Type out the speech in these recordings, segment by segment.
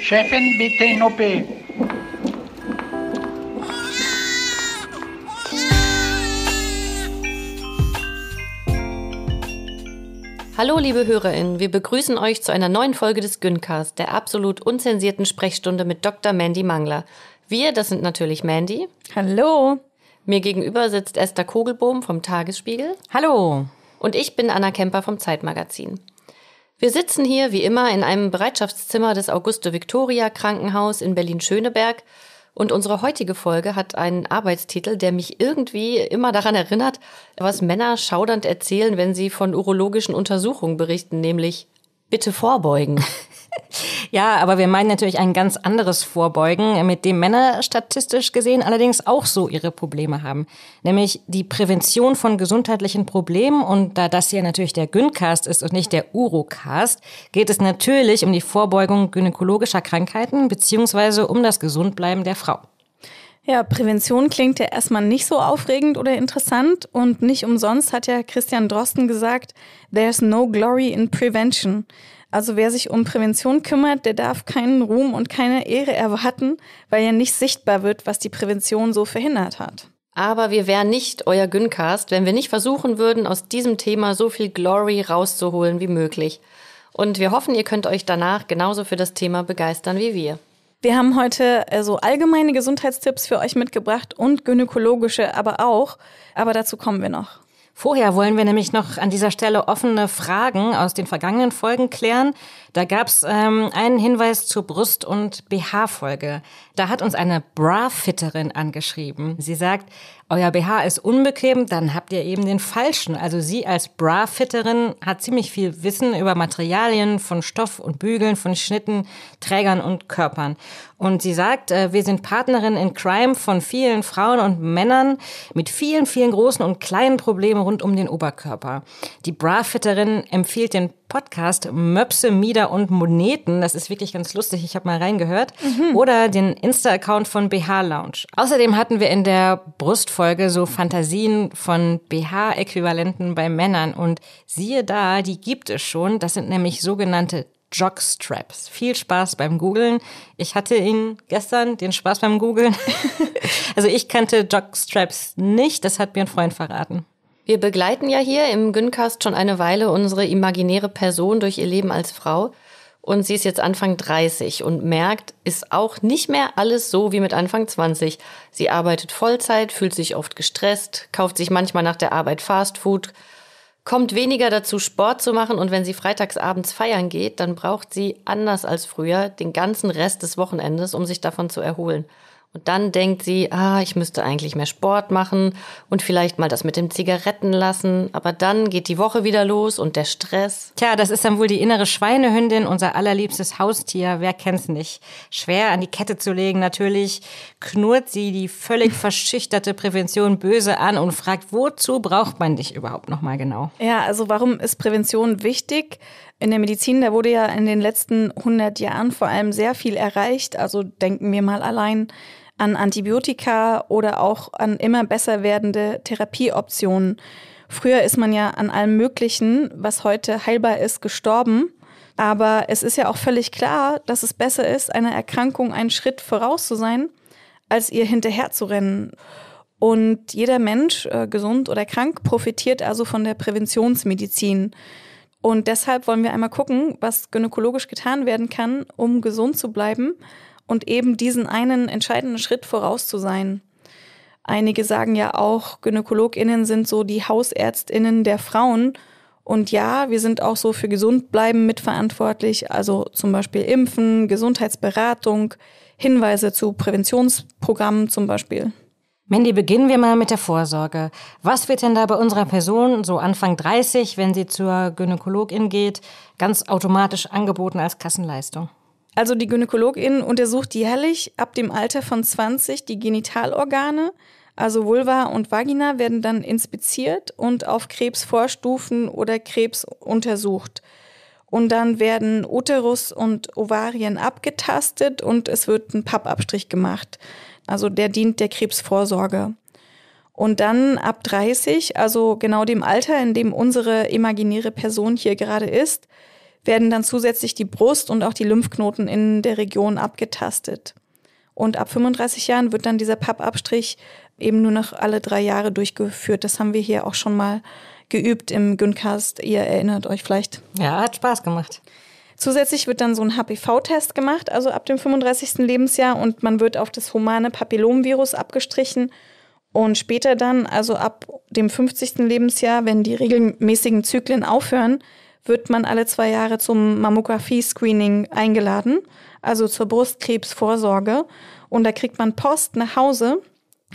Chefin, bitte in OP. Hallo, liebe HörerInnen, wir begrüßen euch zu einer neuen Folge des Güncast, der absolut unzensierten Sprechstunde mit Dr. Mandy Mangler. Wir, das sind natürlich Mandy. Hallo. Mir gegenüber sitzt Esther Kogelbohm vom Tagesspiegel. Hallo. Und ich bin Anna Kemper vom Zeitmagazin. Wir sitzen hier wie immer in einem Bereitschaftszimmer des Auguste Victoria Krankenhaus in Berlin-Schöneberg und unsere heutige Folge hat einen Arbeitstitel, der mich irgendwie immer daran erinnert, was Männer schaudernd erzählen, wenn sie von urologischen Untersuchungen berichten, nämlich bitte vorbeugen. Ja, aber wir meinen natürlich ein ganz anderes Vorbeugen, mit dem Männer statistisch gesehen allerdings auch so ihre Probleme haben. Nämlich die Prävention von gesundheitlichen Problemen. Und da das hier natürlich der Gyncast ist und nicht der Urocast, geht es natürlich um die Vorbeugung gynäkologischer Krankheiten bzw. um das Gesundbleiben der Frau. Ja, Prävention klingt ja erstmal nicht so aufregend oder interessant und nicht umsonst hat ja Christian Drosten gesagt, there's no glory in prevention. Also wer sich um Prävention kümmert, der darf keinen Ruhm und keine Ehre erwarten, weil ja nicht sichtbar wird, was die Prävention so verhindert hat. Aber wir wären nicht euer Güncast, wenn wir nicht versuchen würden, aus diesem Thema so viel Glory rauszuholen wie möglich. Und wir hoffen, ihr könnt euch danach genauso für das Thema begeistern wie wir. Wir haben heute so also allgemeine Gesundheitstipps für euch mitgebracht und gynäkologische aber auch, aber dazu kommen wir noch. Vorher wollen wir nämlich noch an dieser Stelle offene Fragen aus den vergangenen Folgen klären. Da gab es ähm, einen Hinweis zur Brust- und BH-Folge. Da hat uns eine Bra-Fitterin angeschrieben. Sie sagt, euer BH ist unbequem, dann habt ihr eben den falschen. Also sie als Bra-Fitterin hat ziemlich viel Wissen über Materialien von Stoff und Bügeln, von Schnitten, Trägern und Körpern. Und sie sagt, äh, wir sind Partnerin in Crime von vielen Frauen und Männern mit vielen, vielen großen und kleinen Problemen rund um den Oberkörper. Die Bra-Fitterin empfiehlt den Podcast Möpse, Mieder und Moneten. Das ist wirklich ganz lustig. Ich habe mal reingehört. Mhm. Oder den Insta-Account von BH Lounge. Außerdem hatten wir in der Brustfolge so Fantasien von BH-Äquivalenten bei Männern. Und siehe da, die gibt es schon. Das sind nämlich sogenannte Jockstraps. Viel Spaß beim Googlen. Ich hatte ihn gestern, den Spaß beim Googlen. also ich kannte Jockstraps nicht. Das hat mir ein Freund verraten. Wir begleiten ja hier im Güncast schon eine Weile unsere imaginäre Person durch ihr Leben als Frau. Und sie ist jetzt Anfang 30 und merkt, ist auch nicht mehr alles so wie mit Anfang 20. Sie arbeitet Vollzeit, fühlt sich oft gestresst, kauft sich manchmal nach der Arbeit Fastfood, kommt weniger dazu, Sport zu machen und wenn sie freitags abends feiern geht, dann braucht sie, anders als früher, den ganzen Rest des Wochenendes, um sich davon zu erholen. Und dann denkt sie, ah, ich müsste eigentlich mehr Sport machen und vielleicht mal das mit dem Zigaretten lassen. Aber dann geht die Woche wieder los und der Stress. Tja, das ist dann wohl die innere Schweinehündin, unser allerliebstes Haustier. Wer kennt's nicht? Schwer an die Kette zu legen, natürlich knurrt sie die völlig verschüchterte Prävention böse an und fragt, wozu braucht man dich überhaupt nochmal genau? Ja, also warum ist Prävention wichtig? In der Medizin, da wurde ja in den letzten 100 Jahren vor allem sehr viel erreicht. Also denken wir mal allein an Antibiotika oder auch an immer besser werdende Therapieoptionen. Früher ist man ja an allem Möglichen, was heute heilbar ist, gestorben. Aber es ist ja auch völlig klar, dass es besser ist, einer Erkrankung einen Schritt voraus zu sein, als ihr hinterher zu rennen. Und jeder Mensch, äh, gesund oder krank, profitiert also von der Präventionsmedizin. Und deshalb wollen wir einmal gucken, was gynäkologisch getan werden kann, um gesund zu bleiben und eben diesen einen entscheidenden Schritt voraus zu sein. Einige sagen ja auch, Gynäkologinnen sind so die Hausärztinnen der Frauen. Und ja, wir sind auch so für gesund bleiben mitverantwortlich, also zum Beispiel Impfen, Gesundheitsberatung, Hinweise zu Präventionsprogrammen zum Beispiel. Mandy, beginnen wir mal mit der Vorsorge. Was wird denn da bei unserer Person, so Anfang 30, wenn sie zur Gynäkologin geht, ganz automatisch angeboten als Kassenleistung? Also die Gynäkologin untersucht jährlich ab dem Alter von 20 die Genitalorgane. Also Vulva und Vagina werden dann inspiziert und auf Krebsvorstufen oder Krebs untersucht. Und dann werden Uterus und Ovarien abgetastet und es wird ein Pappabstrich gemacht. Also der dient der Krebsvorsorge. Und dann ab 30, also genau dem Alter, in dem unsere imaginäre Person hier gerade ist, werden dann zusätzlich die Brust und auch die Lymphknoten in der Region abgetastet. Und ab 35 Jahren wird dann dieser Pappabstrich eben nur noch alle drei Jahre durchgeführt. Das haben wir hier auch schon mal geübt im Güncast. Ihr erinnert euch vielleicht. Ja, hat Spaß gemacht. Zusätzlich wird dann so ein HPV-Test gemacht, also ab dem 35. Lebensjahr, und man wird auf das humane Papillomvirus abgestrichen. Und später dann, also ab dem 50. Lebensjahr, wenn die regelmäßigen Zyklen aufhören, wird man alle zwei Jahre zum Mammographie-Screening eingeladen, also zur Brustkrebsvorsorge. Und da kriegt man Post nach Hause.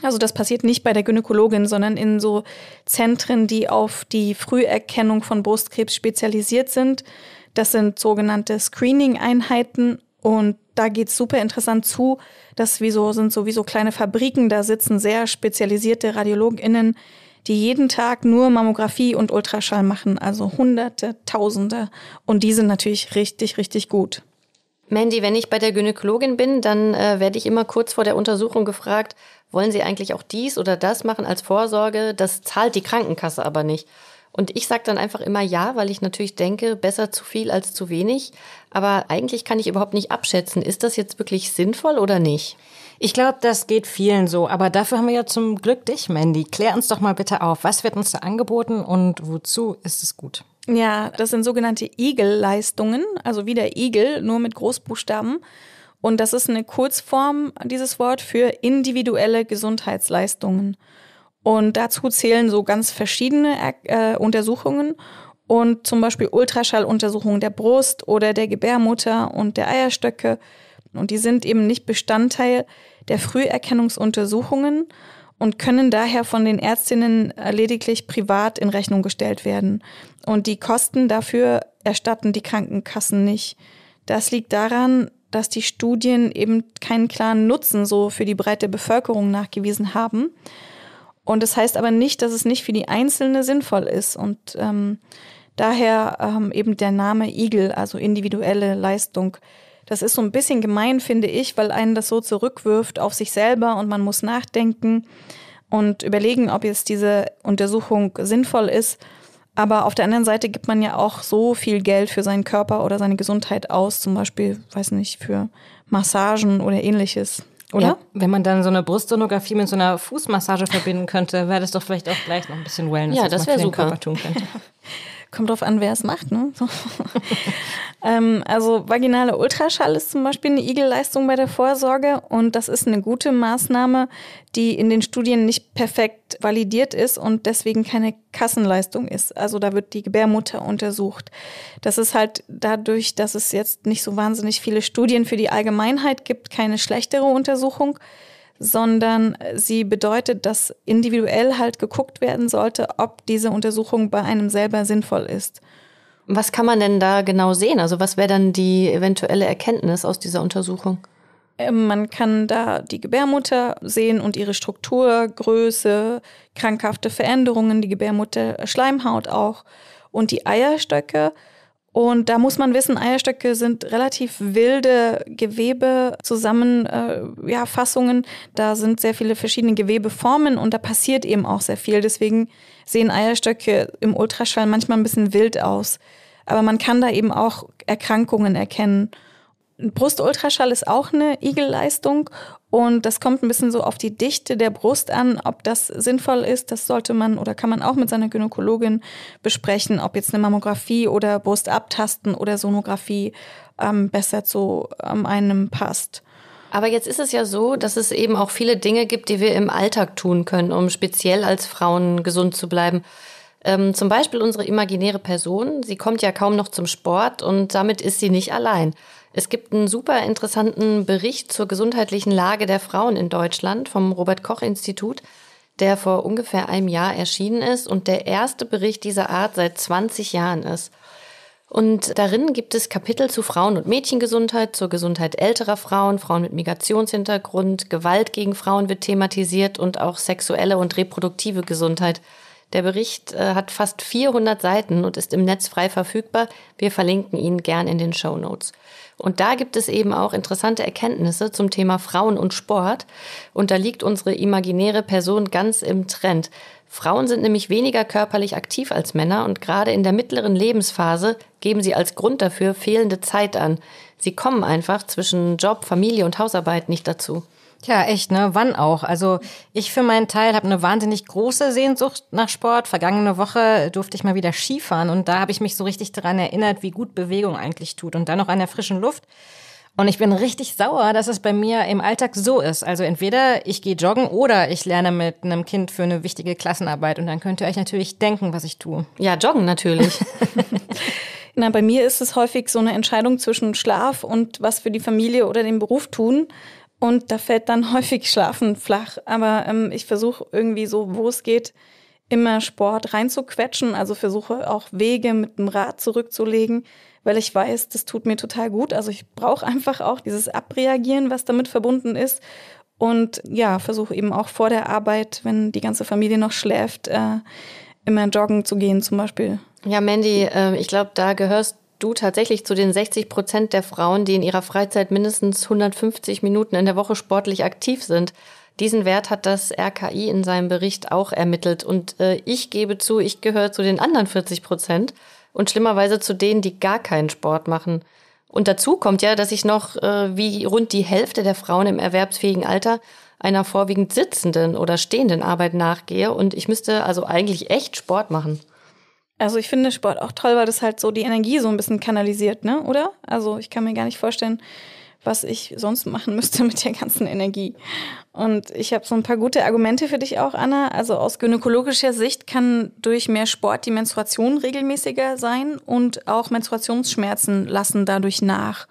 Also das passiert nicht bei der Gynäkologin, sondern in so Zentren, die auf die Früherkennung von Brustkrebs spezialisiert sind. Das sind sogenannte Screening-Einheiten und da geht es super interessant zu. Das sind sowieso kleine Fabriken, da sitzen sehr spezialisierte RadiologInnen, die jeden Tag nur Mammographie und Ultraschall machen, also Hunderte, Tausende. Und die sind natürlich richtig, richtig gut. Mandy, wenn ich bei der Gynäkologin bin, dann äh, werde ich immer kurz vor der Untersuchung gefragt, wollen Sie eigentlich auch dies oder das machen als Vorsorge? Das zahlt die Krankenkasse aber nicht. Und ich sage dann einfach immer ja, weil ich natürlich denke, besser zu viel als zu wenig. Aber eigentlich kann ich überhaupt nicht abschätzen, ist das jetzt wirklich sinnvoll oder nicht? Ich glaube, das geht vielen so. Aber dafür haben wir ja zum Glück dich, Mandy. Klär uns doch mal bitte auf. Was wird uns da angeboten und wozu ist es gut? Ja, das sind sogenannte Igel-Leistungen, also wie der Igel, nur mit Großbuchstaben. Und das ist eine Kurzform, dieses Wort, für individuelle Gesundheitsleistungen. Und dazu zählen so ganz verschiedene äh, Untersuchungen und zum Beispiel Ultraschalluntersuchungen der Brust oder der Gebärmutter und der Eierstöcke. Und die sind eben nicht Bestandteil der Früherkennungsuntersuchungen und können daher von den Ärztinnen äh, lediglich privat in Rechnung gestellt werden. Und die Kosten dafür erstatten die Krankenkassen nicht. Das liegt daran, dass die Studien eben keinen klaren Nutzen so für die breite Bevölkerung nachgewiesen haben. Und das heißt aber nicht, dass es nicht für die Einzelne sinnvoll ist. Und ähm, daher ähm, eben der Name IGL, also individuelle Leistung. Das ist so ein bisschen gemein, finde ich, weil einen das so zurückwirft auf sich selber und man muss nachdenken und überlegen, ob jetzt diese Untersuchung sinnvoll ist. Aber auf der anderen Seite gibt man ja auch so viel Geld für seinen Körper oder seine Gesundheit aus, zum Beispiel, weiß nicht, für Massagen oder ähnliches. Oder? Ja, wenn man dann so eine Brustsonographie mit so einer Fußmassage verbinden könnte, wäre das doch vielleicht auch gleich noch ein bisschen Wellness, ja, das was man für den Körper tun könnte. Kommt drauf an, wer es macht, ne? So. ähm, also vaginale Ultraschall ist zum Beispiel eine Igelleistung bei der Vorsorge und das ist eine gute Maßnahme, die in den Studien nicht perfekt validiert ist und deswegen keine Kassenleistung ist. Also da wird die Gebärmutter untersucht. Das ist halt dadurch, dass es jetzt nicht so wahnsinnig viele Studien für die Allgemeinheit gibt, keine schlechtere Untersuchung sondern sie bedeutet, dass individuell halt geguckt werden sollte, ob diese Untersuchung bei einem selber sinnvoll ist. Was kann man denn da genau sehen? Also was wäre dann die eventuelle Erkenntnis aus dieser Untersuchung? Ähm, man kann da die Gebärmutter sehen und ihre Struktur, Größe, krankhafte Veränderungen, die Gebärmutter, Schleimhaut auch und die Eierstöcke. Und da muss man wissen, Eierstöcke sind relativ wilde Gewebezusammenfassungen. Äh, ja, da sind sehr viele verschiedene Gewebeformen und da passiert eben auch sehr viel. Deswegen sehen Eierstöcke im Ultraschall manchmal ein bisschen wild aus. Aber man kann da eben auch Erkrankungen erkennen. Brustultraschall ist auch eine Igelleistung und das kommt ein bisschen so auf die Dichte der Brust an, ob das sinnvoll ist. Das sollte man oder kann man auch mit seiner Gynäkologin besprechen, ob jetzt eine Mammographie oder Brustabtasten oder Sonographie ähm, besser zu ähm, einem passt. Aber jetzt ist es ja so, dass es eben auch viele Dinge gibt, die wir im Alltag tun können, um speziell als Frauen gesund zu bleiben. Ähm, zum Beispiel unsere imaginäre Person. Sie kommt ja kaum noch zum Sport und damit ist sie nicht allein. Es gibt einen super interessanten Bericht zur gesundheitlichen Lage der Frauen in Deutschland vom Robert Koch Institut, der vor ungefähr einem Jahr erschienen ist und der erste Bericht dieser Art seit 20 Jahren ist. Und darin gibt es Kapitel zu Frauen- und Mädchengesundheit, zur Gesundheit älterer Frauen, Frauen mit Migrationshintergrund, Gewalt gegen Frauen wird thematisiert und auch sexuelle und reproduktive Gesundheit. Der Bericht äh, hat fast 400 Seiten und ist im Netz frei verfügbar. Wir verlinken ihn gern in den Show Notes. Und da gibt es eben auch interessante Erkenntnisse zum Thema Frauen und Sport. Und da liegt unsere imaginäre Person ganz im Trend. Frauen sind nämlich weniger körperlich aktiv als Männer und gerade in der mittleren Lebensphase geben sie als Grund dafür fehlende Zeit an. Sie kommen einfach zwischen Job, Familie und Hausarbeit nicht dazu. Tja, echt, ne? Wann auch? Also ich für meinen Teil habe eine wahnsinnig große Sehnsucht nach Sport. Vergangene Woche durfte ich mal wieder Skifahren und da habe ich mich so richtig daran erinnert, wie gut Bewegung eigentlich tut und dann noch an der frischen Luft. Und ich bin richtig sauer, dass es bei mir im Alltag so ist. Also entweder ich gehe joggen oder ich lerne mit einem Kind für eine wichtige Klassenarbeit und dann könnt ihr euch natürlich denken, was ich tue. Ja, joggen natürlich. Na, bei mir ist es häufig so eine Entscheidung zwischen Schlaf und was für die Familie oder den Beruf tun. Und da fällt dann häufig Schlafen flach. Aber ähm, ich versuche irgendwie so, wo es geht, immer Sport reinzuquetschen. Also versuche auch Wege mit dem Rad zurückzulegen, weil ich weiß, das tut mir total gut. Also ich brauche einfach auch dieses Abreagieren, was damit verbunden ist. Und ja, versuche eben auch vor der Arbeit, wenn die ganze Familie noch schläft, äh, immer joggen zu gehen zum Beispiel. Ja, Mandy, äh, ich glaube, da gehörst du tatsächlich zu den 60 Prozent der Frauen, die in ihrer Freizeit mindestens 150 Minuten in der Woche sportlich aktiv sind. Diesen Wert hat das RKI in seinem Bericht auch ermittelt. Und äh, ich gebe zu, ich gehöre zu den anderen 40 Prozent und schlimmerweise zu denen, die gar keinen Sport machen. Und dazu kommt ja, dass ich noch äh, wie rund die Hälfte der Frauen im erwerbsfähigen Alter einer vorwiegend sitzenden oder stehenden Arbeit nachgehe und ich müsste also eigentlich echt Sport machen. Also ich finde Sport auch toll, weil das halt so die Energie so ein bisschen kanalisiert, ne? Oder? Also ich kann mir gar nicht vorstellen, was ich sonst machen müsste mit der ganzen Energie. Und ich habe so ein paar gute Argumente für dich auch, Anna. Also aus gynäkologischer Sicht kann durch mehr Sport die Menstruation regelmäßiger sein und auch Menstruationsschmerzen lassen dadurch nach.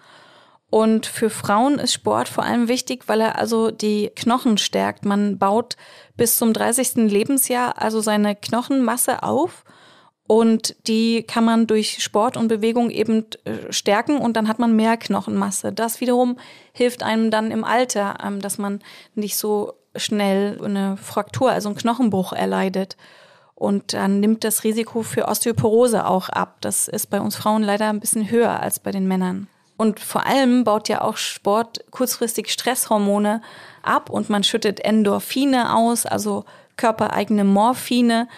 Und für Frauen ist Sport vor allem wichtig, weil er also die Knochen stärkt. Man baut bis zum 30. Lebensjahr also seine Knochenmasse auf und die kann man durch Sport und Bewegung eben äh, stärken und dann hat man mehr Knochenmasse. Das wiederum hilft einem dann im Alter, ähm, dass man nicht so schnell eine Fraktur, also einen Knochenbruch erleidet. Und dann nimmt das Risiko für Osteoporose auch ab. Das ist bei uns Frauen leider ein bisschen höher als bei den Männern. Und vor allem baut ja auch Sport kurzfristig Stresshormone ab und man schüttet Endorphine aus, also körpereigene Morphine.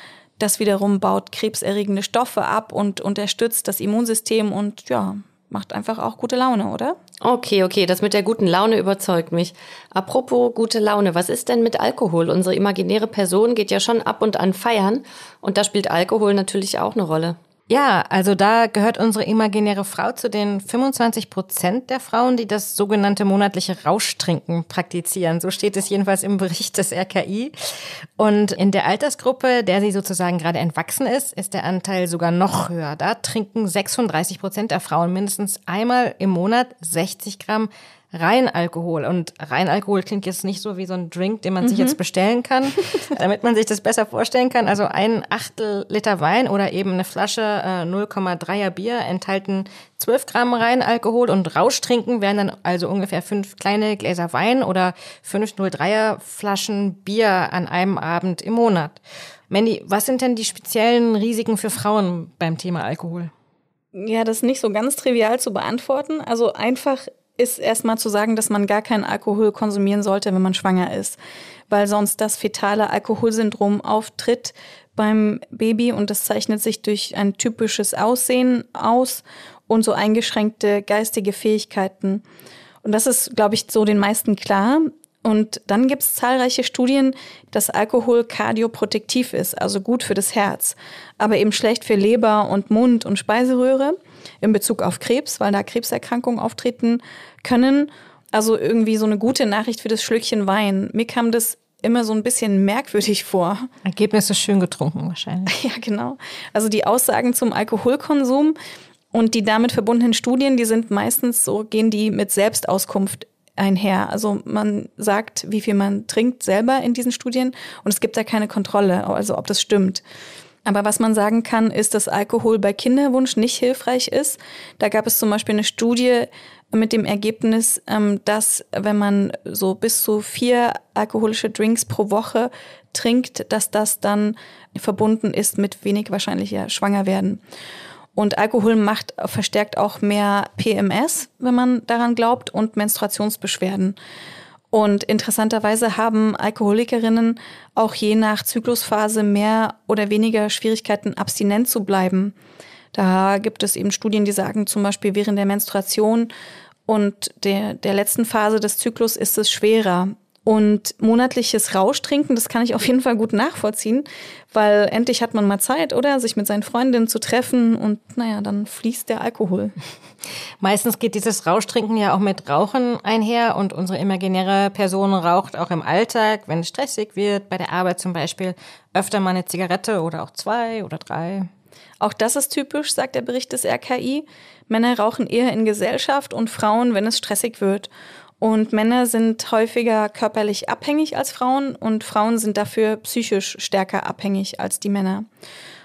Das wiederum baut krebserregende Stoffe ab und unterstützt das Immunsystem und ja, macht einfach auch gute Laune, oder? Okay, okay, das mit der guten Laune überzeugt mich. Apropos gute Laune, was ist denn mit Alkohol? Unsere imaginäre Person geht ja schon ab und an feiern und da spielt Alkohol natürlich auch eine Rolle. Ja, also da gehört unsere imaginäre Frau zu den 25 Prozent der Frauen, die das sogenannte monatliche Rauschtrinken praktizieren. So steht es jedenfalls im Bericht des RKI. Und in der Altersgruppe, der sie sozusagen gerade entwachsen ist, ist der Anteil sogar noch höher. Da trinken 36 Prozent der Frauen mindestens einmal im Monat 60 Gramm Reinalkohol. Und Reinalkohol klingt jetzt nicht so wie so ein Drink, den man mhm. sich jetzt bestellen kann, damit man sich das besser vorstellen kann. Also ein Achtel Liter Wein oder eben eine Flasche äh, 0,3er Bier enthalten 12 Gramm Reinalkohol und Rauschtrinken wären dann also ungefähr fünf kleine Gläser Wein oder fünf 03 er Flaschen Bier an einem Abend im Monat. Mandy, was sind denn die speziellen Risiken für Frauen beim Thema Alkohol? Ja, das ist nicht so ganz trivial zu beantworten. Also einfach ist erstmal zu sagen, dass man gar keinen Alkohol konsumieren sollte, wenn man schwanger ist, weil sonst das fetale Alkoholsyndrom auftritt beim Baby und das zeichnet sich durch ein typisches Aussehen aus und so eingeschränkte geistige Fähigkeiten. Und das ist, glaube ich, so den meisten klar. Und dann gibt es zahlreiche Studien, dass Alkohol kardioprotektiv ist, also gut für das Herz, aber eben schlecht für Leber und Mund und Speiseröhre in Bezug auf Krebs, weil da Krebserkrankungen auftreten können. Also irgendwie so eine gute Nachricht für das Schlückchen Wein. Mir kam das immer so ein bisschen merkwürdig vor. Ergebnisse schön getrunken wahrscheinlich. Ja, genau. Also die Aussagen zum Alkoholkonsum und die damit verbundenen Studien, die sind meistens so, gehen die mit Selbstauskunft einher. Also man sagt, wie viel man trinkt selber in diesen Studien und es gibt da keine Kontrolle, also ob das stimmt. Aber was man sagen kann, ist, dass Alkohol bei Kinderwunsch nicht hilfreich ist. Da gab es zum Beispiel eine Studie mit dem Ergebnis, ähm, dass wenn man so bis zu vier alkoholische Drinks pro Woche trinkt, dass das dann verbunden ist mit wenig wahrscheinlicher Schwangerwerden. Und Alkohol macht verstärkt auch mehr PMS, wenn man daran glaubt, und Menstruationsbeschwerden. Und interessanterweise haben Alkoholikerinnen auch je nach Zyklusphase mehr oder weniger Schwierigkeiten, abstinent zu bleiben. Da gibt es eben Studien, die sagen, zum Beispiel während der Menstruation und der, der letzten Phase des Zyklus ist es schwerer, und monatliches Rauschtrinken, das kann ich auf jeden Fall gut nachvollziehen, weil endlich hat man mal Zeit, oder? Sich mit seinen Freundinnen zu treffen und naja, dann fließt der Alkohol. Meistens geht dieses Rauschtrinken ja auch mit Rauchen einher und unsere imaginäre Person raucht auch im Alltag, wenn es stressig wird, bei der Arbeit zum Beispiel, öfter mal eine Zigarette oder auch zwei oder drei. Auch das ist typisch, sagt der Bericht des RKI. Männer rauchen eher in Gesellschaft und Frauen, wenn es stressig wird. Und Männer sind häufiger körperlich abhängig als Frauen und Frauen sind dafür psychisch stärker abhängig als die Männer.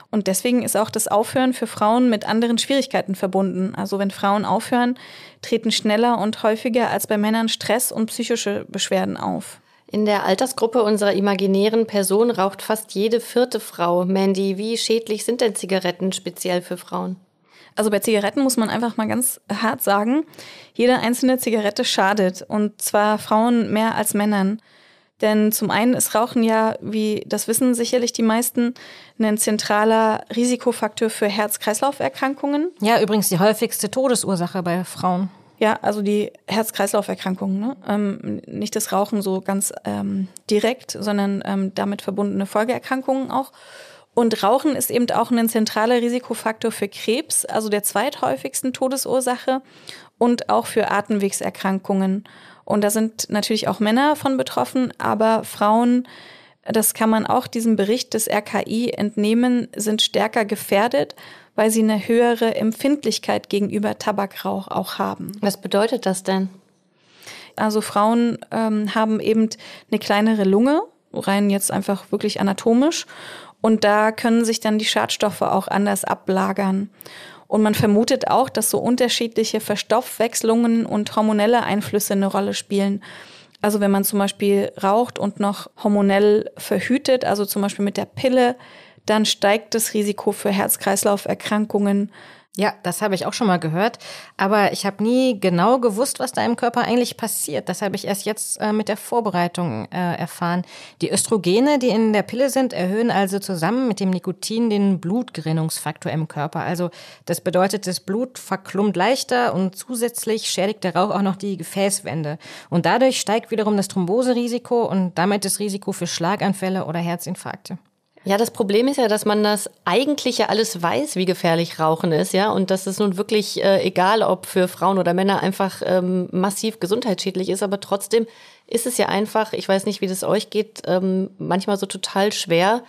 Und deswegen ist auch das Aufhören für Frauen mit anderen Schwierigkeiten verbunden. Also wenn Frauen aufhören, treten schneller und häufiger als bei Männern Stress und psychische Beschwerden auf. In der Altersgruppe unserer imaginären Person raucht fast jede vierte Frau. Mandy, wie schädlich sind denn Zigaretten speziell für Frauen? Also bei Zigaretten muss man einfach mal ganz hart sagen, jede einzelne Zigarette schadet und zwar Frauen mehr als Männern. Denn zum einen ist Rauchen ja, wie das wissen sicherlich die meisten, ein zentraler Risikofaktor für Herz-Kreislauf-Erkrankungen. Ja, übrigens die häufigste Todesursache bei Frauen. Ja, also die Herz-Kreislauf-Erkrankungen. Ne? Ähm, nicht das Rauchen so ganz ähm, direkt, sondern ähm, damit verbundene Folgeerkrankungen auch. Und Rauchen ist eben auch ein zentraler Risikofaktor für Krebs, also der zweithäufigsten Todesursache und auch für Atemwegserkrankungen. Und da sind natürlich auch Männer von betroffen, aber Frauen, das kann man auch diesem Bericht des RKI entnehmen, sind stärker gefährdet, weil sie eine höhere Empfindlichkeit gegenüber Tabakrauch auch haben. Was bedeutet das denn? Also Frauen ähm, haben eben eine kleinere Lunge, rein jetzt einfach wirklich anatomisch und da können sich dann die Schadstoffe auch anders ablagern. Und man vermutet auch, dass so unterschiedliche Verstoffwechslungen und hormonelle Einflüsse eine Rolle spielen. Also wenn man zum Beispiel raucht und noch hormonell verhütet, also zum Beispiel mit der Pille, dann steigt das Risiko für Herz-Kreislauf-Erkrankungen, ja, das habe ich auch schon mal gehört, aber ich habe nie genau gewusst, was da im Körper eigentlich passiert. Das habe ich erst jetzt äh, mit der Vorbereitung äh, erfahren. Die Östrogene, die in der Pille sind, erhöhen also zusammen mit dem Nikotin den Blutgerinnungsfaktor im Körper. Also das bedeutet, das Blut verklumpt leichter und zusätzlich schädigt der Rauch auch noch die Gefäßwände. Und dadurch steigt wiederum das Thromboserisiko und damit das Risiko für Schlaganfälle oder Herzinfarkte. Ja, das Problem ist ja, dass man das eigentlich ja alles weiß, wie gefährlich Rauchen ist, ja, und dass es nun wirklich äh, egal, ob für Frauen oder Männer einfach ähm, massiv gesundheitsschädlich ist, aber trotzdem ist es ja einfach, ich weiß nicht, wie das euch geht, ähm, manchmal so total schwer,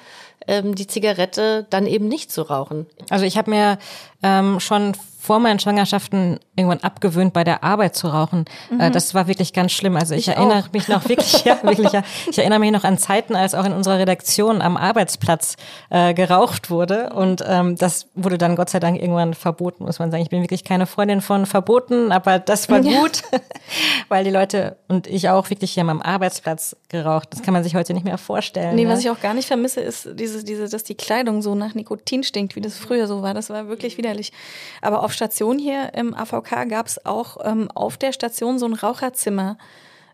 ähm, die Zigarette dann eben nicht zu rauchen. Also ich habe mir ähm, schon vor meinen Schwangerschaften irgendwann abgewöhnt, bei der Arbeit zu rauchen. Äh, mhm. das war wirklich ganz schlimm. Also ich, ich erinnere auch. mich noch wirklich, ja, wirklich, ja, ich erinnere mich noch an Zeiten, als auch in unserer Redaktion am Arbeitsplatz äh, geraucht wurde. Und ähm, das wurde dann Gott sei Dank irgendwann verboten, muss man sagen. Ich bin wirklich keine Freundin von verboten, aber das war gut, ja. weil die Leute und ich auch wirklich hier am Arbeitsplatz geraucht. Das kann man sich heute nicht mehr vorstellen. Nee, ne? was ich auch gar nicht vermisse, ist diese, diese, dass die Kleidung so nach Nikotin stinkt, wie das früher so war. Das war wirklich widerlich. Aber auf Station hier im AVK gab es auch ähm, auf der Station so ein Raucherzimmer.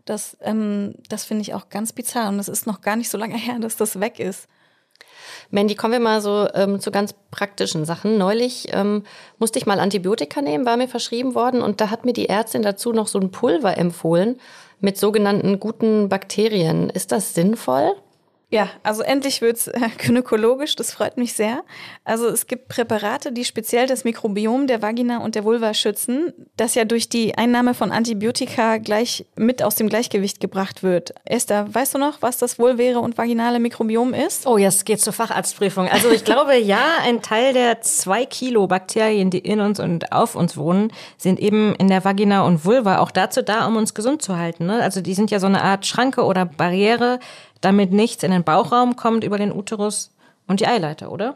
Das, ähm, das finde ich auch ganz bizarr und es ist noch gar nicht so lange her, dass das weg ist. Mandy, kommen wir mal so ähm, zu ganz praktischen Sachen. Neulich ähm, musste ich mal Antibiotika nehmen, war mir verschrieben worden und da hat mir die Ärztin dazu noch so ein Pulver empfohlen mit sogenannten guten Bakterien. Ist das sinnvoll? Ja, also endlich wird es äh, gynäkologisch, das freut mich sehr. Also es gibt Präparate, die speziell das Mikrobiom der Vagina und der Vulva schützen, das ja durch die Einnahme von Antibiotika gleich mit aus dem Gleichgewicht gebracht wird. Esther, weißt du noch, was das Vulvere und vaginale Mikrobiom ist? Oh, jetzt geht's zur Facharztprüfung. Also ich glaube, ja, ein Teil der zwei Kilo Bakterien, die in uns und auf uns wohnen, sind eben in der Vagina und Vulva auch dazu da, um uns gesund zu halten. Ne? Also die sind ja so eine Art Schranke oder Barriere, damit nichts in den Bauchraum kommt über den Uterus und die Eileiter, oder?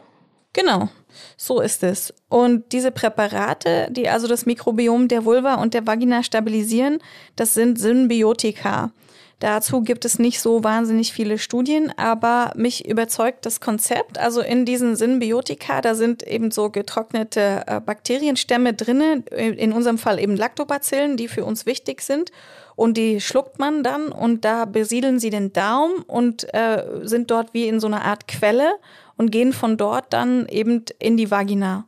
Genau, so ist es. Und diese Präparate, die also das Mikrobiom der Vulva und der Vagina stabilisieren, das sind Symbiotika. Dazu gibt es nicht so wahnsinnig viele Studien, aber mich überzeugt das Konzept. Also in diesen Symbiotika, da sind eben so getrocknete äh, Bakterienstämme drinne, in unserem Fall eben Lactobacillen, die für uns wichtig sind und die schluckt man dann und da besiedeln sie den Darm und äh, sind dort wie in so einer Art Quelle und gehen von dort dann eben in die Vagina.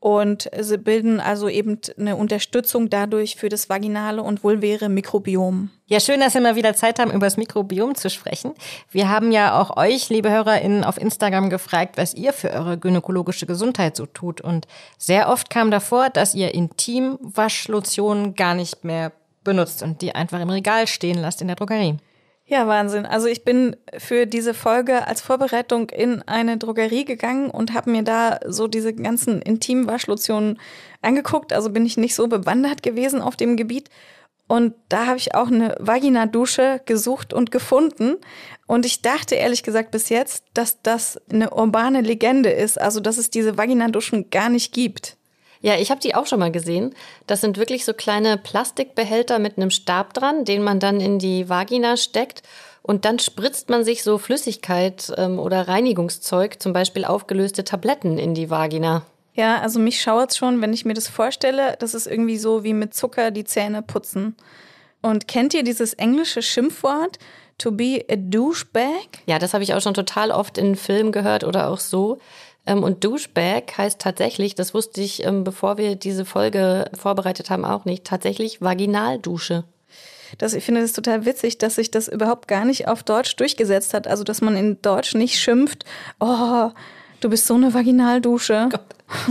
Und sie bilden also eben eine Unterstützung dadurch für das vaginale und vulväre Mikrobiom. Ja, schön, dass wir mal wieder Zeit haben, über das Mikrobiom zu sprechen. Wir haben ja auch euch, liebe HörerInnen, auf Instagram gefragt, was ihr für eure gynäkologische Gesundheit so tut. Und sehr oft kam davor, dass ihr Intimwaschlotionen gar nicht mehr benutzt und die einfach im Regal stehen lasst in der Drogerie. Ja, Wahnsinn. Also ich bin für diese Folge als Vorbereitung in eine Drogerie gegangen und habe mir da so diese ganzen Intimwaschlotionen angeguckt. Also bin ich nicht so bewandert gewesen auf dem Gebiet. Und da habe ich auch eine Vagina-Dusche gesucht und gefunden. Und ich dachte ehrlich gesagt bis jetzt, dass das eine urbane Legende ist. Also dass es diese Vagina-Duschen gar nicht gibt. Ja, ich habe die auch schon mal gesehen. Das sind wirklich so kleine Plastikbehälter mit einem Stab dran, den man dann in die Vagina steckt. Und dann spritzt man sich so Flüssigkeit ähm, oder Reinigungszeug, zum Beispiel aufgelöste Tabletten in die Vagina. Ja, also mich schauert schon, wenn ich mir das vorstelle. Das ist irgendwie so wie mit Zucker die Zähne putzen. Und kennt ihr dieses englische Schimpfwort? To be a douchebag? Ja, das habe ich auch schon total oft in Filmen gehört oder auch so. Ähm, und Douchebag heißt tatsächlich, das wusste ich, ähm, bevor wir diese Folge vorbereitet haben, auch nicht, tatsächlich Vaginaldusche. Das, ich finde das total witzig, dass sich das überhaupt gar nicht auf Deutsch durchgesetzt hat. Also, dass man in Deutsch nicht schimpft, oh, du bist so eine Vaginaldusche. Oh Gott.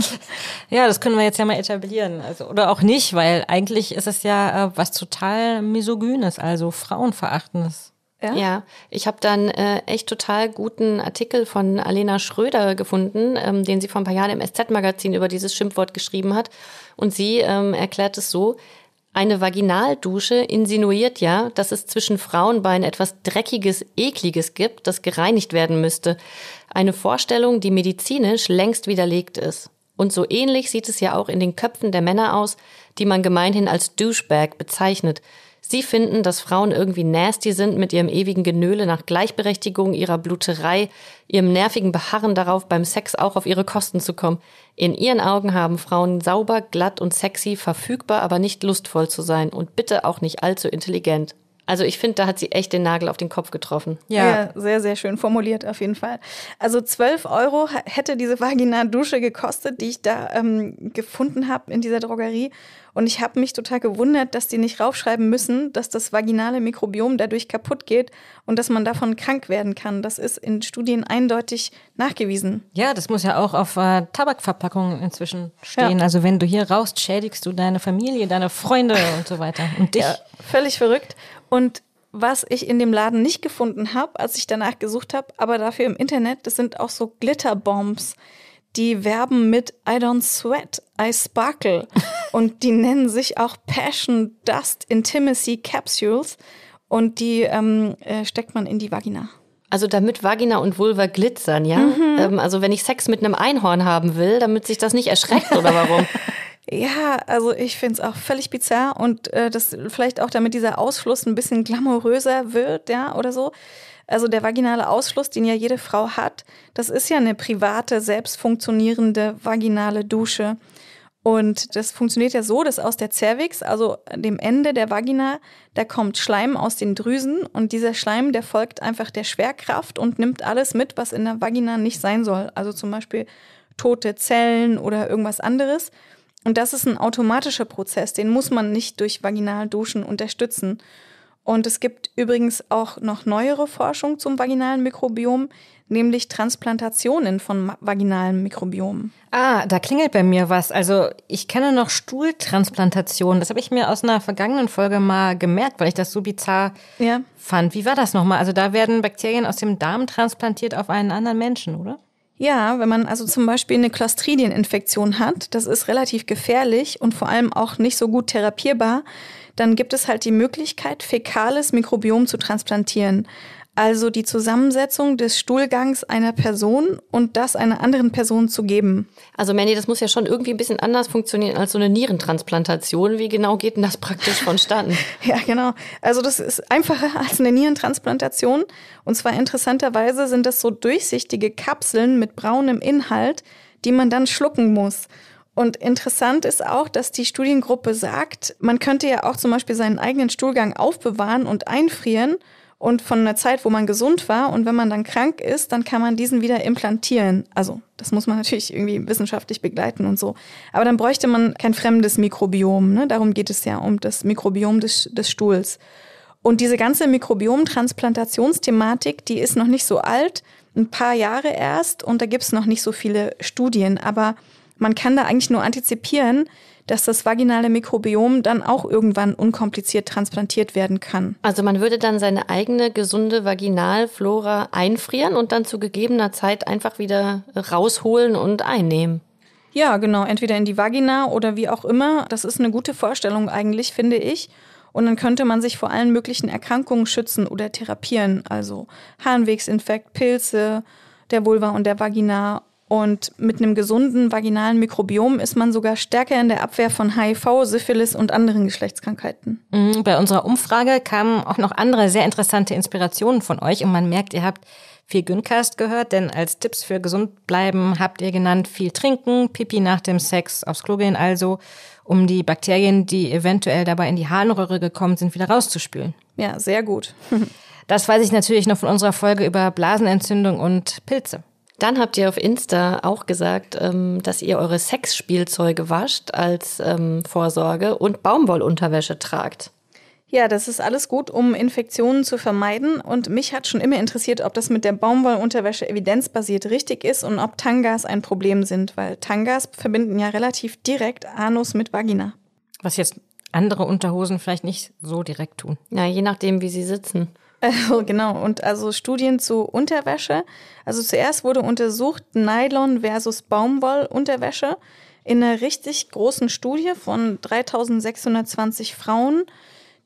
Ja, das können wir jetzt ja mal etablieren. Also, oder auch nicht, weil eigentlich ist es ja äh, was total Misogynes, also Frauenverachtendes. Ja, ja ich habe dann äh, echt total guten Artikel von Alena Schröder gefunden, ähm, den sie vor ein paar Jahren im SZ-Magazin über dieses Schimpfwort geschrieben hat. Und sie ähm, erklärt es so, eine Vaginaldusche insinuiert ja, dass es zwischen Frauenbeinen etwas Dreckiges, Ekliges gibt, das gereinigt werden müsste. Eine Vorstellung, die medizinisch längst widerlegt ist. Und so ähnlich sieht es ja auch in den Köpfen der Männer aus, die man gemeinhin als Douchebag bezeichnet. Sie finden, dass Frauen irgendwie nasty sind mit ihrem ewigen Genöle nach Gleichberechtigung, ihrer Bluterei, ihrem nervigen Beharren darauf, beim Sex auch auf ihre Kosten zu kommen. In ihren Augen haben Frauen sauber, glatt und sexy, verfügbar, aber nicht lustvoll zu sein und bitte auch nicht allzu intelligent. Also ich finde, da hat sie echt den Nagel auf den Kopf getroffen. Ja. ja. sehr, sehr schön formuliert auf jeden Fall. Also 12 Euro hätte diese Vagina-Dusche gekostet, die ich da ähm, gefunden habe in dieser Drogerie. Und ich habe mich total gewundert, dass die nicht raufschreiben müssen, dass das vaginale Mikrobiom dadurch kaputt geht und dass man davon krank werden kann. Das ist in Studien eindeutig nachgewiesen. Ja, das muss ja auch auf äh, Tabakverpackungen inzwischen stehen. Ja. Also wenn du hier rauchst, schädigst du deine Familie, deine Freunde und so weiter und dich. Ja, völlig verrückt. Und was ich in dem Laden nicht gefunden habe, als ich danach gesucht habe, aber dafür im Internet, das sind auch so Glitterbombs die werben mit I don't sweat, I sparkle. und die nennen sich auch Passion Dust Intimacy Capsules. Und die ähm, äh, steckt man in die Vagina. Also damit Vagina und Vulva glitzern, ja? Mhm. Ähm, also wenn ich Sex mit einem Einhorn haben will, damit sich das nicht erschreckt oder warum? Ja, also ich finde es auch völlig bizarr und äh, das vielleicht auch, damit dieser Ausfluss ein bisschen glamouröser wird, ja, oder so. Also der vaginale Ausschluss, den ja jede Frau hat, das ist ja eine private, selbst funktionierende vaginale Dusche. Und das funktioniert ja so, dass aus der Cervix, also dem Ende der Vagina, da kommt Schleim aus den Drüsen und dieser Schleim, der folgt einfach der Schwerkraft und nimmt alles mit, was in der Vagina nicht sein soll. Also zum Beispiel tote Zellen oder irgendwas anderes. Und das ist ein automatischer Prozess, den muss man nicht durch Vaginalduschen unterstützen. Und es gibt übrigens auch noch neuere Forschung zum vaginalen Mikrobiom, nämlich Transplantationen von vaginalen Mikrobiomen. Ah, da klingelt bei mir was. Also ich kenne noch Stuhltransplantationen. Das habe ich mir aus einer vergangenen Folge mal gemerkt, weil ich das so bizarr ja. fand. Wie war das nochmal? Also da werden Bakterien aus dem Darm transplantiert auf einen anderen Menschen, oder? Ja, wenn man also zum Beispiel eine Clostridieninfektion hat, das ist relativ gefährlich und vor allem auch nicht so gut therapierbar dann gibt es halt die Möglichkeit, fäkales Mikrobiom zu transplantieren. Also die Zusammensetzung des Stuhlgangs einer Person und das einer anderen Person zu geben. Also Mandy, das muss ja schon irgendwie ein bisschen anders funktionieren als so eine Nierentransplantation. Wie genau geht denn das praktisch vonstatten? ja, genau. Also das ist einfacher als eine Nierentransplantation. Und zwar interessanterweise sind das so durchsichtige Kapseln mit braunem Inhalt, die man dann schlucken muss. Und interessant ist auch, dass die Studiengruppe sagt, man könnte ja auch zum Beispiel seinen eigenen Stuhlgang aufbewahren und einfrieren und von einer Zeit, wo man gesund war und wenn man dann krank ist, dann kann man diesen wieder implantieren. Also das muss man natürlich irgendwie wissenschaftlich begleiten und so. Aber dann bräuchte man kein fremdes Mikrobiom. Ne? Darum geht es ja um das Mikrobiom des, des Stuhls. Und diese ganze Mikrobiomtransplantationsthematik, die ist noch nicht so alt, ein paar Jahre erst und da gibt es noch nicht so viele Studien. Aber man kann da eigentlich nur antizipieren, dass das vaginale Mikrobiom dann auch irgendwann unkompliziert transplantiert werden kann. Also man würde dann seine eigene gesunde Vaginalflora einfrieren und dann zu gegebener Zeit einfach wieder rausholen und einnehmen. Ja, genau, entweder in die Vagina oder wie auch immer. Das ist eine gute Vorstellung eigentlich, finde ich. Und dann könnte man sich vor allen möglichen Erkrankungen schützen oder therapieren, also Harnwegsinfekt, Pilze, der Vulva und der Vagina und mit einem gesunden vaginalen Mikrobiom ist man sogar stärker in der Abwehr von HIV, Syphilis und anderen Geschlechtskrankheiten. Mhm, bei unserer Umfrage kamen auch noch andere sehr interessante Inspirationen von euch und man merkt, ihr habt viel Güncast gehört, denn als Tipps für gesund bleiben habt ihr genannt viel trinken, Pipi nach dem Sex, aufs Klo gehen also, um die Bakterien, die eventuell dabei in die Harnröhre gekommen sind, wieder rauszuspülen. Ja, sehr gut. das weiß ich natürlich noch von unserer Folge über Blasenentzündung und Pilze. Dann habt ihr auf Insta auch gesagt, ähm, dass ihr eure Sexspielzeuge wascht als ähm, Vorsorge und Baumwollunterwäsche tragt. Ja, das ist alles gut, um Infektionen zu vermeiden. Und mich hat schon immer interessiert, ob das mit der Baumwollunterwäsche evidenzbasiert richtig ist und ob Tangas ein Problem sind, weil Tangas verbinden ja relativ direkt Anus mit Vagina. Was jetzt andere Unterhosen vielleicht nicht so direkt tun. Ja, je nachdem, wie sie sitzen. Also, genau, und also Studien zu Unterwäsche. Also zuerst wurde untersucht Nylon versus Baumwollunterwäsche in einer richtig großen Studie von 3620 Frauen.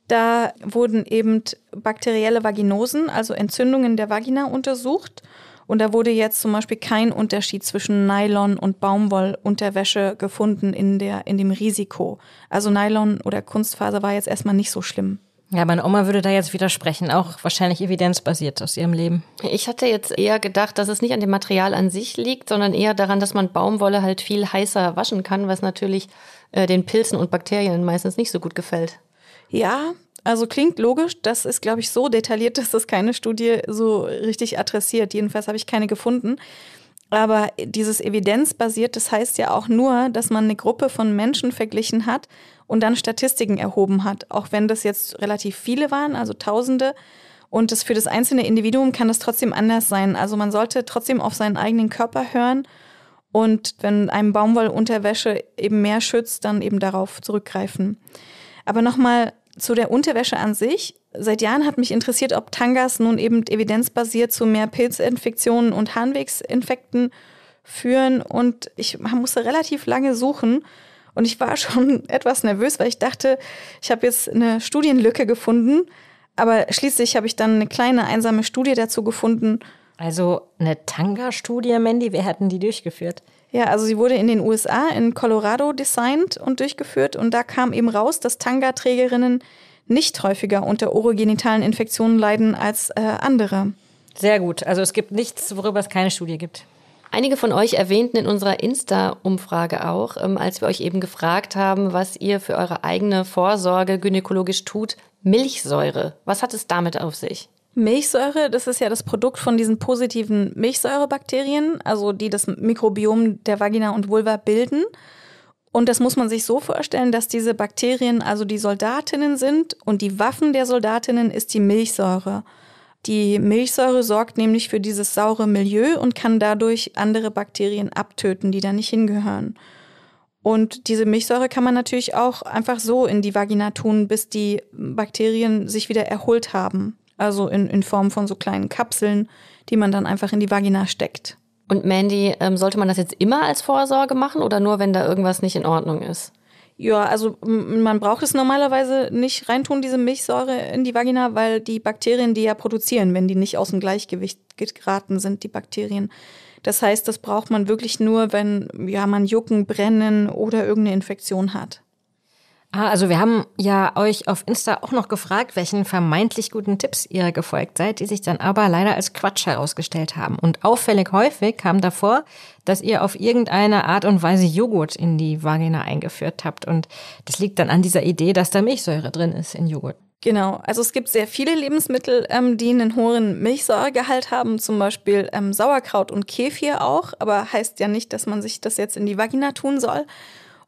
Da wurden eben bakterielle Vaginosen, also Entzündungen der Vagina, untersucht. Und da wurde jetzt zum Beispiel kein Unterschied zwischen Nylon- und Baumwollunterwäsche gefunden in, der, in dem Risiko. Also Nylon oder Kunstfaser war jetzt erstmal nicht so schlimm. Ja, meine Oma würde da jetzt widersprechen, auch wahrscheinlich evidenzbasiert aus ihrem Leben. Ich hatte jetzt eher gedacht, dass es nicht an dem Material an sich liegt, sondern eher daran, dass man Baumwolle halt viel heißer waschen kann, was natürlich äh, den Pilzen und Bakterien meistens nicht so gut gefällt. Ja, also klingt logisch. Das ist, glaube ich, so detailliert, dass das keine Studie so richtig adressiert. Jedenfalls habe ich keine gefunden. Aber dieses evidenzbasiert, das heißt ja auch nur, dass man eine Gruppe von Menschen verglichen hat und dann Statistiken erhoben hat. Auch wenn das jetzt relativ viele waren, also Tausende. Und das für das einzelne Individuum kann das trotzdem anders sein. Also man sollte trotzdem auf seinen eigenen Körper hören und wenn einem Baumwollunterwäsche eben mehr schützt, dann eben darauf zurückgreifen. Aber nochmal zu der Unterwäsche an sich. Seit Jahren hat mich interessiert, ob Tangas nun eben evidenzbasiert zu mehr Pilzinfektionen und Harnwegsinfekten führen. Und ich musste relativ lange suchen. Und ich war schon etwas nervös, weil ich dachte, ich habe jetzt eine Studienlücke gefunden. Aber schließlich habe ich dann eine kleine einsame Studie dazu gefunden. Also eine Tanga-Studie, Mandy, wer hatten die durchgeführt? Ja, also sie wurde in den USA in Colorado designt und durchgeführt und da kam eben raus, dass Tanga-Trägerinnen nicht häufiger unter orogenitalen Infektionen leiden als äh, andere. Sehr gut. Also es gibt nichts, worüber es keine Studie gibt. Einige von euch erwähnten in unserer Insta-Umfrage auch, ähm, als wir euch eben gefragt haben, was ihr für eure eigene Vorsorge gynäkologisch tut, Milchsäure. Was hat es damit auf sich? Milchsäure, das ist ja das Produkt von diesen positiven Milchsäurebakterien, also die das Mikrobiom der Vagina und Vulva bilden. Und das muss man sich so vorstellen, dass diese Bakterien also die Soldatinnen sind und die Waffen der Soldatinnen ist die Milchsäure. Die Milchsäure sorgt nämlich für dieses saure Milieu und kann dadurch andere Bakterien abtöten, die da nicht hingehören. Und diese Milchsäure kann man natürlich auch einfach so in die Vagina tun, bis die Bakterien sich wieder erholt haben. Also in, in Form von so kleinen Kapseln, die man dann einfach in die Vagina steckt. Und Mandy, ähm, sollte man das jetzt immer als Vorsorge machen oder nur, wenn da irgendwas nicht in Ordnung ist? Ja, also man braucht es normalerweise nicht reintun, diese Milchsäure in die Vagina, weil die Bakterien die ja produzieren, wenn die nicht aus dem Gleichgewicht geraten sind, die Bakterien. Das heißt, das braucht man wirklich nur, wenn ja, man Jucken, Brennen oder irgendeine Infektion hat. Ah, also wir haben ja euch auf Insta auch noch gefragt, welchen vermeintlich guten Tipps ihr gefolgt seid, die sich dann aber leider als Quatsch herausgestellt haben. Und auffällig häufig kam davor, dass ihr auf irgendeine Art und Weise Joghurt in die Vagina eingeführt habt. Und das liegt dann an dieser Idee, dass da Milchsäure drin ist in Joghurt. Genau, also es gibt sehr viele Lebensmittel, ähm, die einen hohen Milchsäuregehalt haben, zum Beispiel ähm, Sauerkraut und Kefir auch, aber heißt ja nicht, dass man sich das jetzt in die Vagina tun soll.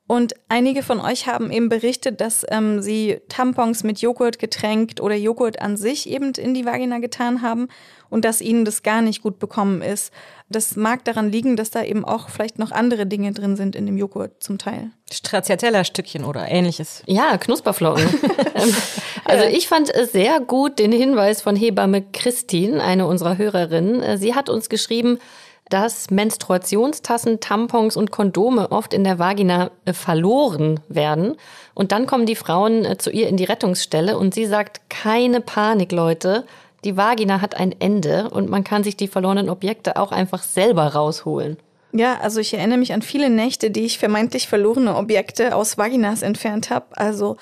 Und einige von euch haben eben berichtet, dass ähm, sie Tampons mit Joghurt getränkt oder Joghurt an sich eben in die Vagina getan haben und dass ihnen das gar nicht gut bekommen ist. Das mag daran liegen, dass da eben auch vielleicht noch andere Dinge drin sind in dem Joghurt zum Teil. Stracciatella-Stückchen oder ähnliches. Ja, Knusperflocken. also ich fand sehr gut den Hinweis von Hebamme Christine, eine unserer Hörerinnen. Sie hat uns geschrieben, dass Menstruationstassen, Tampons und Kondome oft in der Vagina äh, verloren werden. Und dann kommen die Frauen äh, zu ihr in die Rettungsstelle und sie sagt, keine Panik, Leute. Die Vagina hat ein Ende und man kann sich die verlorenen Objekte auch einfach selber rausholen. Ja, also ich erinnere mich an viele Nächte, die ich vermeintlich verlorene Objekte aus Vaginas entfernt habe. Also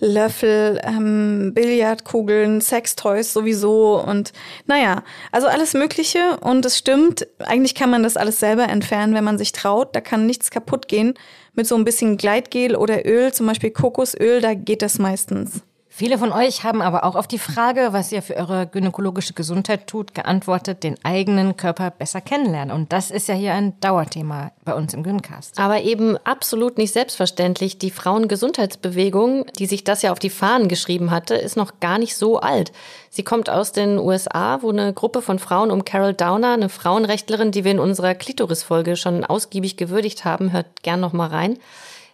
Löffel, ähm, Billardkugeln, Sextoys sowieso und naja, also alles Mögliche. Und es stimmt, eigentlich kann man das alles selber entfernen, wenn man sich traut. Da kann nichts kaputt gehen. Mit so ein bisschen Gleitgel oder Öl, zum Beispiel Kokosöl, da geht das meistens. Viele von euch haben aber auch auf die Frage, was ihr für eure gynäkologische Gesundheit tut, geantwortet, den eigenen Körper besser kennenlernen. Und das ist ja hier ein Dauerthema bei uns im Gyncast. Aber eben absolut nicht selbstverständlich. Die Frauengesundheitsbewegung, die sich das ja auf die Fahnen geschrieben hatte, ist noch gar nicht so alt. Sie kommt aus den USA, wo eine Gruppe von Frauen um Carol Downer, eine Frauenrechtlerin, die wir in unserer Klitoris-Folge schon ausgiebig gewürdigt haben, hört gern nochmal rein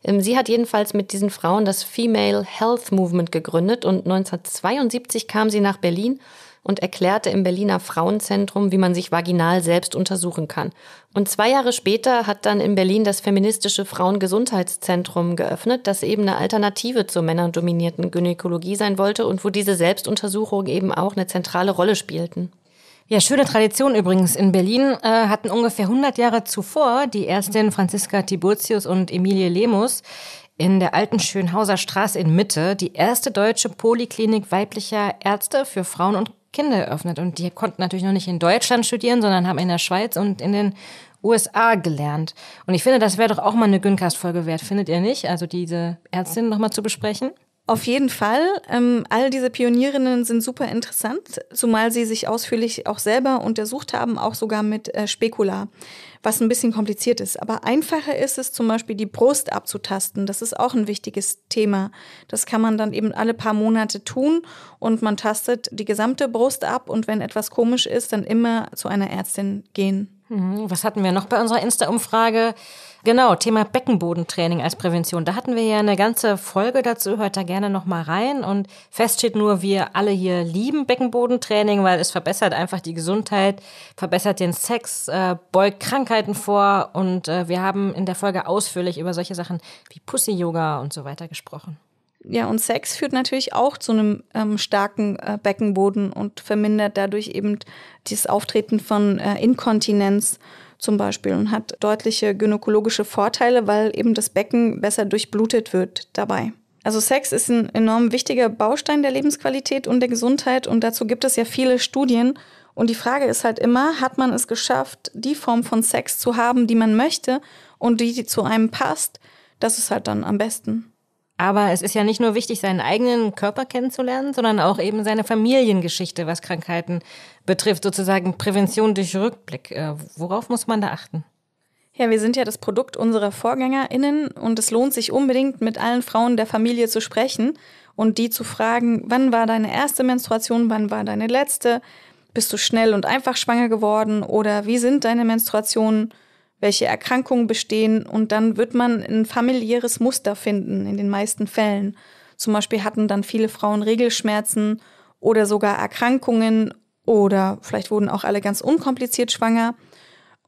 ähm, sie hat jedenfalls mit diesen Frauen das Female Health Movement gegründet und 1972 kam sie nach Berlin und erklärte im Berliner Frauenzentrum, wie man sich vaginal selbst untersuchen kann. Und zwei Jahre später hat dann in Berlin das feministische Frauengesundheitszentrum geöffnet, das eben eine Alternative zur männerdominierten Gynäkologie sein wollte und wo diese Selbstuntersuchungen eben auch eine zentrale Rolle spielten. Ja, schöne Tradition übrigens. In Berlin äh, hatten ungefähr 100 Jahre zuvor die Ärztin Franziska Tiburtius und Emilie Lemus in der alten Schönhauser Straße in Mitte die erste deutsche Poliklinik weiblicher Ärzte für Frauen und Kinder eröffnet. Und die konnten natürlich noch nicht in Deutschland studieren, sondern haben in der Schweiz und in den USA gelernt. Und ich finde, das wäre doch auch mal eine Güncast-Folge wert, findet ihr nicht? Also diese Ärztin nochmal zu besprechen. Auf jeden Fall. Ähm, all diese Pionierinnen sind super interessant, zumal sie sich ausführlich auch selber untersucht haben, auch sogar mit äh, Spekula, was ein bisschen kompliziert ist. Aber einfacher ist es zum Beispiel, die Brust abzutasten. Das ist auch ein wichtiges Thema. Das kann man dann eben alle paar Monate tun und man tastet die gesamte Brust ab und wenn etwas komisch ist, dann immer zu einer Ärztin gehen. Mhm. Was hatten wir noch bei unserer Insta-Umfrage? Genau, Thema Beckenbodentraining als Prävention. Da hatten wir ja eine ganze Folge dazu. Hört da gerne nochmal rein. Und fest steht nur, wir alle hier lieben Beckenbodentraining, weil es verbessert einfach die Gesundheit, verbessert den Sex, äh, beugt Krankheiten vor. Und äh, wir haben in der Folge ausführlich über solche Sachen wie Pussy-Yoga und so weiter gesprochen. Ja, und Sex führt natürlich auch zu einem ähm, starken äh, Beckenboden und vermindert dadurch eben das Auftreten von äh, Inkontinenz zum Beispiel und hat deutliche gynäkologische Vorteile, weil eben das Becken besser durchblutet wird dabei. Also Sex ist ein enorm wichtiger Baustein der Lebensqualität und der Gesundheit und dazu gibt es ja viele Studien. Und die Frage ist halt immer, hat man es geschafft, die Form von Sex zu haben, die man möchte und die, die zu einem passt? Das ist halt dann am besten. Aber es ist ja nicht nur wichtig, seinen eigenen Körper kennenzulernen, sondern auch eben seine Familiengeschichte, was Krankheiten betrifft, sozusagen Prävention durch Rückblick. Äh, worauf muss man da achten? Ja, wir sind ja das Produkt unserer VorgängerInnen und es lohnt sich unbedingt, mit allen Frauen der Familie zu sprechen und die zu fragen, wann war deine erste Menstruation, wann war deine letzte, bist du schnell und einfach schwanger geworden oder wie sind deine Menstruationen? welche Erkrankungen bestehen und dann wird man ein familiäres Muster finden in den meisten Fällen. Zum Beispiel hatten dann viele Frauen Regelschmerzen oder sogar Erkrankungen oder vielleicht wurden auch alle ganz unkompliziert schwanger.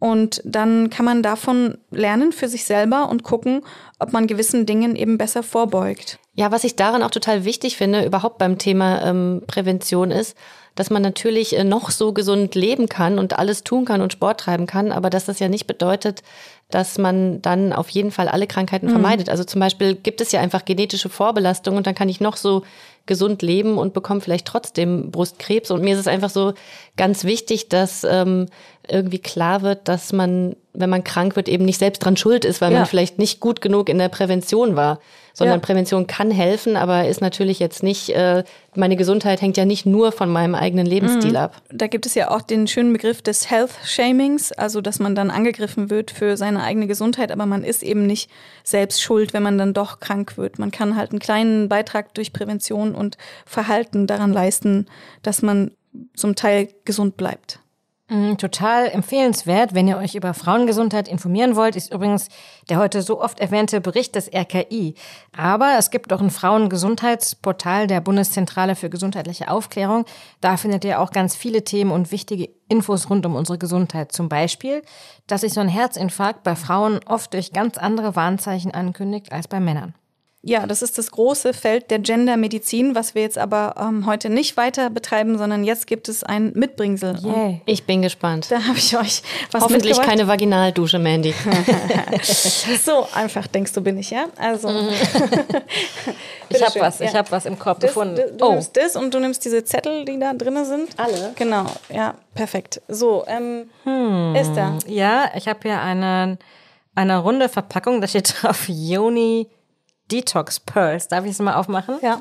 Und dann kann man davon lernen für sich selber und gucken, ob man gewissen Dingen eben besser vorbeugt. Ja, was ich daran auch total wichtig finde, überhaupt beim Thema ähm, Prävention ist, dass man natürlich äh, noch so gesund leben kann und alles tun kann und Sport treiben kann, aber dass das ja nicht bedeutet, dass man dann auf jeden Fall alle Krankheiten mhm. vermeidet. Also zum Beispiel gibt es ja einfach genetische Vorbelastung und dann kann ich noch so gesund leben und bekomme vielleicht trotzdem Brustkrebs. Und mir ist es einfach so ganz wichtig, dass ähm, irgendwie klar wird, dass man wenn man krank wird, eben nicht selbst dran schuld ist, weil ja. man vielleicht nicht gut genug in der Prävention war. Sondern ja. Prävention kann helfen, aber ist natürlich jetzt nicht, äh, meine Gesundheit hängt ja nicht nur von meinem eigenen Lebensstil mhm. ab. Da gibt es ja auch den schönen Begriff des Health Shamings, also dass man dann angegriffen wird für seine eigene Gesundheit, aber man ist eben nicht selbst schuld, wenn man dann doch krank wird. Man kann halt einen kleinen Beitrag durch Prävention und Verhalten daran leisten, dass man zum Teil gesund bleibt. Mm, total empfehlenswert, wenn ihr euch über Frauengesundheit informieren wollt, ist übrigens der heute so oft erwähnte Bericht des RKI. Aber es gibt auch ein Frauengesundheitsportal der Bundeszentrale für gesundheitliche Aufklärung. Da findet ihr auch ganz viele Themen und wichtige Infos rund um unsere Gesundheit. Zum Beispiel, dass sich so ein Herzinfarkt bei Frauen oft durch ganz andere Warnzeichen ankündigt als bei Männern ja, das ist das große Feld der Gendermedizin, was wir jetzt aber ähm, heute nicht weiter betreiben, sondern jetzt gibt es ein Mitbringsel. Yeah. Ich bin gespannt. Da habe ich euch was Hoffentlich keine Vaginaldusche, Mandy. so einfach denkst du, bin ich, ja? Also. Mhm. ich habe was, ich habe was im Korb das, gefunden. Du, du oh. nimmst das und du nimmst diese Zettel, die da drin sind. Alle? Genau, ja, perfekt. So, ähm, hm. Esther. Ja, ich habe hier einen, eine runde Verpackung, da steht drauf Yoni Detox Pearls. Darf ich es mal aufmachen? Ja.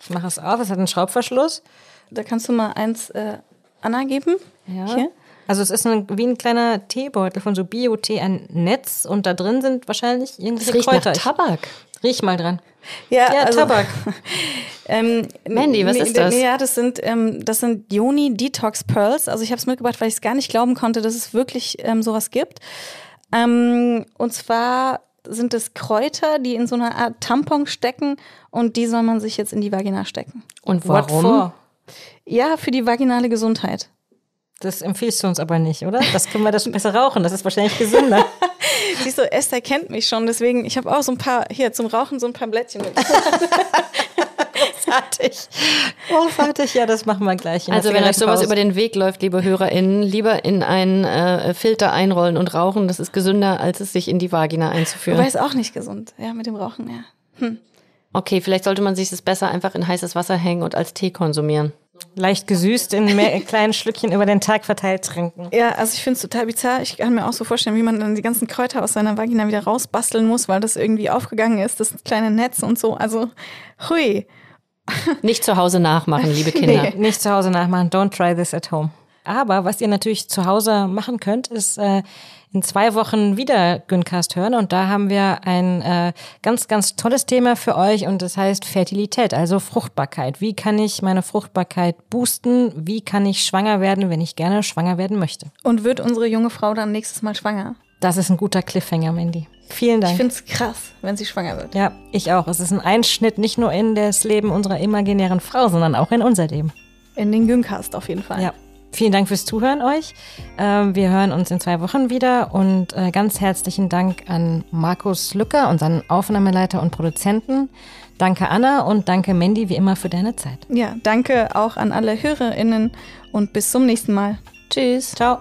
Ich mache es auf. Es hat einen Schraubverschluss. Da kannst du mal eins äh, Anna geben. Ja. Hier. Also es ist ein, wie ein kleiner Teebeutel von so Bio-Tee, ein Netz und da drin sind wahrscheinlich irgendwelche das riecht Kräuter. Nach Tabak. Riech mal dran. Ja, ja also, Tabak. ähm, Mandy, was ist das? Ja, das sind ähm, das sind Yoni Detox Pearls. Also ich habe es mitgebracht, weil ich es gar nicht glauben konnte, dass es wirklich ähm, sowas gibt. Ähm, und zwar sind es Kräuter, die in so einer Art Tampon stecken und die soll man sich jetzt in die Vagina stecken. Und warum? Ja, für die vaginale Gesundheit. Das empfiehlst du uns aber nicht, oder? Das können wir das besser rauchen, das ist wahrscheinlich gesünder. Siehst du, Esther kennt mich schon, deswegen, ich habe auch so ein paar, hier zum Rauchen so ein paar Blättchen mit. Großartig. Großartig, ja, das machen wir gleich. also wenn euch sowas über den Weg läuft, liebe HörerInnen, lieber in einen äh, Filter einrollen und rauchen. Das ist gesünder, als es sich in die Vagina einzuführen. Aber ist auch nicht gesund, ja, mit dem Rauchen, ja. Hm. Okay, vielleicht sollte man sich das besser einfach in heißes Wasser hängen und als Tee konsumieren. Leicht gesüßt in, mehr, in kleinen Schlückchen über den Tag verteilt trinken. Ja, also ich finde es total bizarr. Ich kann mir auch so vorstellen, wie man dann die ganzen Kräuter aus seiner Vagina wieder rausbasteln muss, weil das irgendwie aufgegangen ist, das kleine Netz und so. Also, hui. Nicht zu Hause nachmachen, liebe Kinder. Nee, nicht zu Hause nachmachen. Don't try this at home. Aber was ihr natürlich zu Hause machen könnt, ist äh, in zwei Wochen wieder Güncast hören. Und da haben wir ein äh, ganz, ganz tolles Thema für euch und das heißt Fertilität, also Fruchtbarkeit. Wie kann ich meine Fruchtbarkeit boosten? Wie kann ich schwanger werden, wenn ich gerne schwanger werden möchte? Und wird unsere junge Frau dann nächstes Mal schwanger? Das ist ein guter Cliffhanger, Mandy. Vielen Dank. Ich finde es krass, wenn sie schwanger wird. Ja, ich auch. Es ist ein Einschnitt nicht nur in das Leben unserer imaginären Frau, sondern auch in unser Leben. In den Gyncast auf jeden Fall. Ja. Vielen Dank fürs Zuhören euch. Ähm, wir hören uns in zwei Wochen wieder und äh, ganz herzlichen Dank an Markus Lücker, unseren Aufnahmeleiter und Produzenten. Danke Anna und danke Mandy wie immer für deine Zeit. Ja, danke auch an alle HörerInnen und bis zum nächsten Mal. Tschüss. Ciao.